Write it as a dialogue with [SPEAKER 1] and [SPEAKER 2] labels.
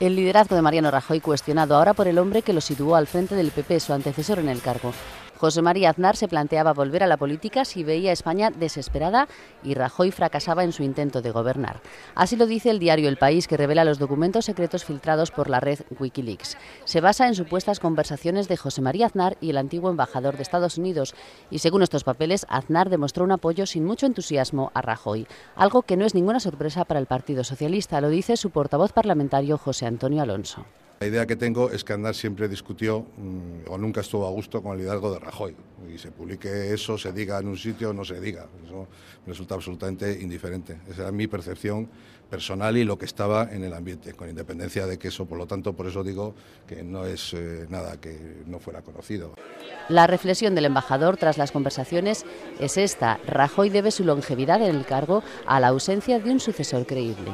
[SPEAKER 1] El liderazgo de Mariano Rajoy cuestionado ahora por el hombre que lo situó al frente del PP, su antecesor en el cargo. José María Aznar se planteaba volver a la política si veía a España desesperada y Rajoy fracasaba en su intento de gobernar. Así lo dice el diario El País, que revela los documentos secretos filtrados por la red Wikileaks. Se basa en supuestas conversaciones de José María Aznar y el antiguo embajador de Estados Unidos, y según estos papeles, Aznar demostró un apoyo sin mucho entusiasmo a Rajoy, algo que no es ninguna sorpresa para el Partido Socialista, lo dice su portavoz parlamentario José Antonio Alonso.
[SPEAKER 2] La idea que tengo es que Andar siempre discutió mm, o nunca estuvo a gusto con el liderazgo de Rajoy. Y se publique eso, se diga en un sitio no se diga. Eso resulta absolutamente indiferente. Esa es mi percepción personal y lo que estaba en el ambiente, con independencia de que eso, por lo tanto, por eso digo que no es eh, nada que no fuera conocido.
[SPEAKER 1] La reflexión del embajador tras las conversaciones es esta. Rajoy debe su longevidad en el cargo a la ausencia de un sucesor creíble.